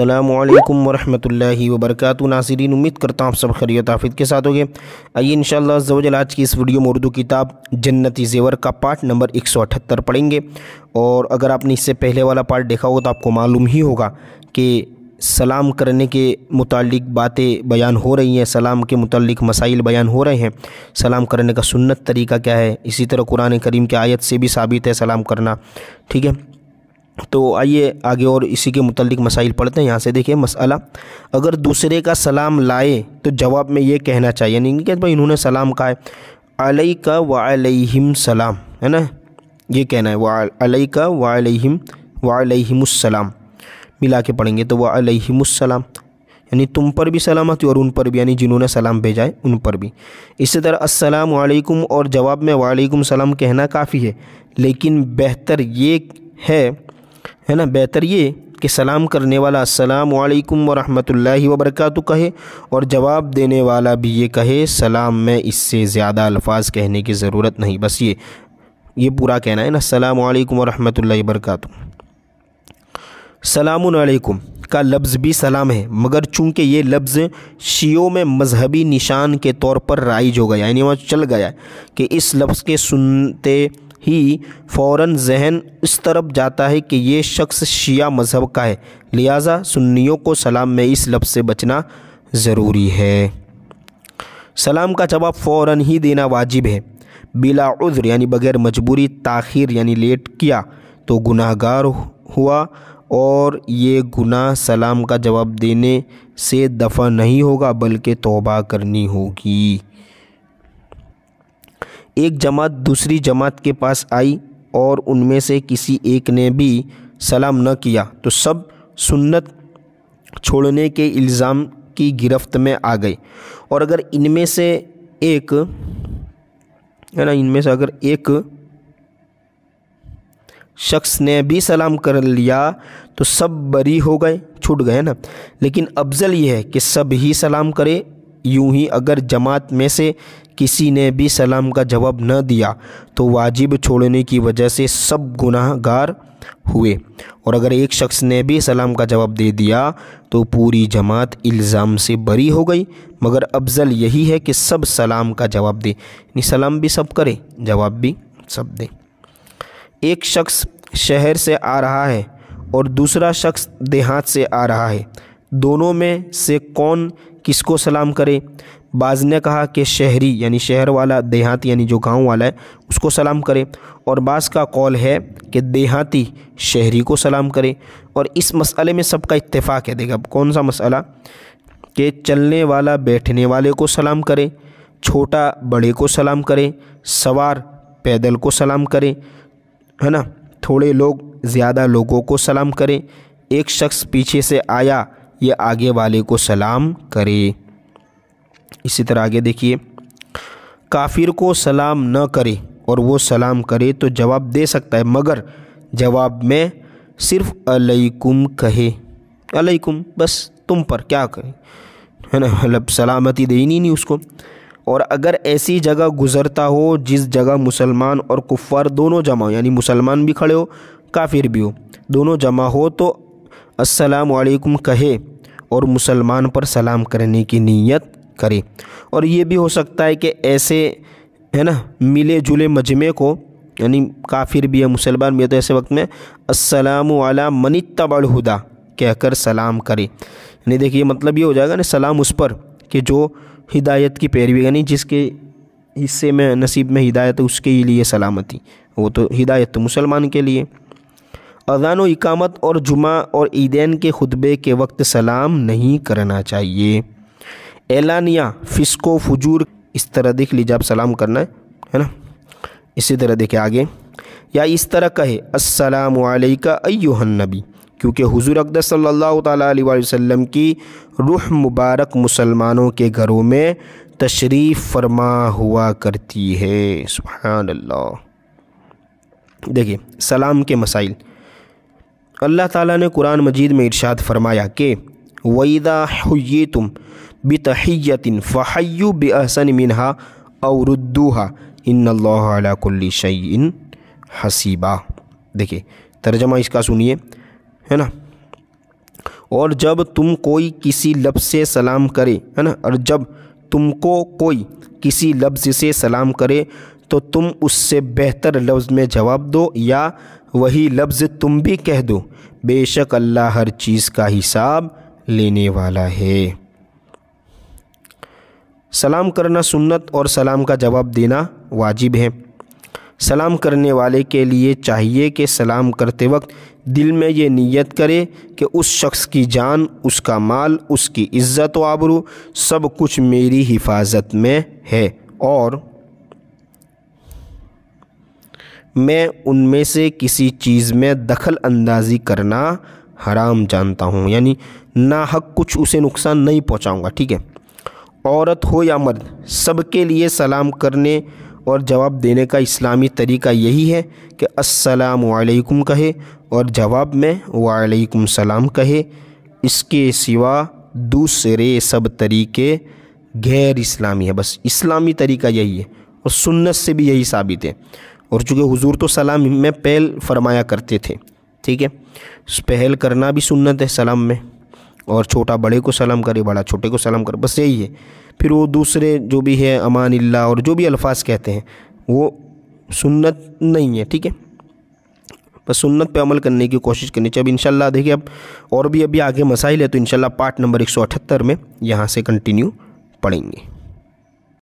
अल्लाम वरहमल वबरक नासरीन उम्मीद करता हूँ आप सब खरीत आफिद के साथ गए आइए इन शजल आज की इस वीडियो में उर्दू किताब जन्नती जेवर का पार्ट नंबर एक सौ अठहत्तर पढ़ेंगे और अगर आपने इससे पहले वाला पार्ट देखा होगा तो आपको मालूम ही होगा कि सलाम करने के मुतालिक बातें बयान हो रही हैं सलाम के मतलब मसाइल बयान हो रहे हैं सलाम करने का सुन्नत तरीका क्या है इसी तरह कुरान करीम के आयत से भी साबित है सलाम करना ठीक है तो आइए आगे और इसी के मुतलिक मसाइल पढ़ते हैं यहाँ से देखिए मसला अगर दूसरे का सलाम लाए तो जवाब में ये कहना चाहिए यानी कि भाई इन्होंने सलाम कहा है अलई का वालम सलाम है ना ये कहना है वालई का वालम वालमसलाम मिला के पढ़ेंगे तो वालमसलाम यानी तुम पर भी सलामत और उन पर भी यानी जिन्होंने सलाम भेजा है उन पर भी इसी तरह अस्सलाम वालेकुम और जवाब में वालेकुम सलाम कहना काफ़ी है लेकिन बेहतर ये है है ना बेहतर ये कि सलाम करने वाला सलाम वालेकुम व बरकातु कहे और जवाब देने वाला भी ये कहे सलाम में इससे ज़्यादा अल्फाज कहने की ज़रूरत नहीं बस ये ये पूरा कहना है ना सलाम वालेकुम वरहमतुल्लाहि बरकातु सलाम वालेकुम का लफ्ज़ भी सलाम है मगर चूंकि ये लफ्ज़ शियो में मजहबी निशान के तौर पर राइज हो गया यानी वहाँ चल गया कि इस लफ्ज़ के सुनते ही फ़ौर जहन इस तरफ जाता है कि ये शख्स शिया मज़हब का है लिहाजा सुन्नियों को सलाम में इस लफ्ज़ से बचना ज़रूरी है सलाम का जवाब फ़ौर ही देना वाजिब है बिला उज़्र यानी बगैर मजबूरी ताखिर यानी लेट किया तो गुनाहगार हुआ और ये गुनाह सलाम का जवाब देने से दफ़ा नहीं होगा बल्कि तोबा करनी होगी एक जमात दूसरी जमात के पास आई और उनमें से किसी एक ने भी सलाम न किया तो सब सुन्नत छोड़ने के इल्ज़ाम की गिरफ्त में आ गए और अगर इनमें से एक है ना इनमें से अगर एक शख्स ने भी सलाम कर लिया तो सब बरी हो गए छूट गए ना लेकिन अफजल यह है कि सब ही सलाम करे यूं ही अगर जमात में से किसी ने भी सलाम का जवाब न दिया तो वाजिब छोड़ने की वजह से सब गुनाहगार हुए और अगर एक शख्स ने भी सलाम का जवाब दे दिया तो पूरी जमात इल्ज़ाम से बरी हो गई मगर अफजल यही है कि सब सलाम का जवाब दे यानी सलाम भी सब करे जवाब भी सब दे एक शख्स शहर से आ रहा है और दूसरा शख्स देहात से आ रहा है दोनों में से कौन किसको सलाम करे बाज़ ने कहा कि शहरी यानी शहर वाला देहाती यानी जो गांव वाला है उसको सलाम करे और बाज़ का कौल है कि देहाती शहरी को सलाम करे और इस मसले में सबका इतफ़ाक़ है देखा कौन सा मसला कि चलने वाला बैठने वाले को सलाम करे छोटा बड़े को सलाम करे सवार पैदल को सलाम करे है ना थोड़े लोग ज़्यादा लोगों को सलाम करें एक शख्स पीछे से आया ये आगे वाले को सलाम करे इसी तरह आगे देखिए काफिर को सलाम न करे और वो सलाम करे तो जवाब दे सकता है मगर जवाब में सिर्फ अलैकुम कहे अलैकुम बस तुम पर क्या करें है ना मतलब सलामती देनी नहीं उसको और अगर ऐसी जगह गुज़रता हो जिस जगह मुसलमान और कुफ़ार दोनों जमा हो यानी मुसलमान भी खड़े हो काफिर भी हो दोनों जमा हो तो वालेकुम कहे और मुसलमान पर सलाम करने की नीयत करे और ये भी हो सकता है कि ऐसे है ना मिले जुले मजमे को यानी काफिर भी है मुसलमान भी है तो ऐसे वक्त में असलम आला मनितबल हुदा कहकर सलाम करे यानी देखिए मतलब ये हो जाएगा ना सलाम उस पर कि जो हिदायत की पैरवी यानी जिसके हिस्से में नसीब में हिदायत उसके ही लिए सलामती वो तो हिदायत तो मुसलमान के लिए अजान इकामत और जुमा और ईदेन के खुतबे के वक्त सलाम नहीं करना चाहिए एलानिया फिसको फजूर इस तरह देख लीजिए आप सलाम करना है है ना इसी तरह देखे आगे या इस तरह कहे असलका नबी क्योंकि हुजूर अकदर सल्लल्लाहु अलैहि वसल्लम की रूह मुबारक मुसलमानों के घरों में तशरीफ़ फरमा हुआ करती है सुबह अल्लाह देखिए सलाम के मसाइल अल्लाह ताला ने कुरान मजीद में इरशाद फरमाया कि वईदा हुई तुम बतहैतिन फ़हयु बसन मिनहा और इन कुल्ली शयन हसीबा देखिए तर्जमा इसका सुनिए है ना और जब तुम कोई किसी लफ्ज़ से सलाम करे है ना और जब तुमको कोई किसी लफ्ज़ से सलाम करे तो तुम उससे बेहतर लफ्ज़ में जवाब दो या वही लफ्ज़ तुम भी कह दो बेशक अल्लाह हर चीज़ का हिसाब लेने वाला है सलाम करना सुन्नत और सलाम का जवाब देना वाजिब है सलाम करने वाले के लिए चाहिए कि सलाम करते वक्त दिल में ये नीयत करे कि उस शख्स की जान उसका माल उसकी इज़्ज़त व आबरू सब कुछ मेरी हिफाजत में है और मैं उनमें से किसी चीज़ में दखल अंदाजी करना हराम जानता हूँ यानी ना हक कुछ उसे नुकसान नहीं पहुँचाऊँगा ठीक है औरत हो या मर्द सबके लिए सलाम करने और जवाब देने का इस्लामी तरीका यही है कि अस्सलाम वालेकुम कहे और जवाब में वालेकुम सलाम कहे इसके सिवा दूसरे सब तरीके गैर इस्लामी है बस इस्लामी तरीका यही है और सुन्नत से भी यही साबित है और चूँकि हुजूर तो सलाम में पहल फरमाया करते थे ठीक है पहल करना भी सुन्नत है सलाम में और छोटा बड़े को सलाम करे बड़ा छोटे को सलाम करे बस यही है फिर वो दूसरे जो भी है अमान अल्लाह और जो भी अल्फाज कहते हैं वो सुन्नत नहीं है ठीक है बस सुन्नत पे अमल करने की कोशिश करनी चाहिए अब इंशाल्लाह देखिए अब और भी अभी आगे मसाइल है तो इंशाल्लाह पार्ट नंबर अठहत्तर में यहाँ से कंटिन्यू पढ़ेंगे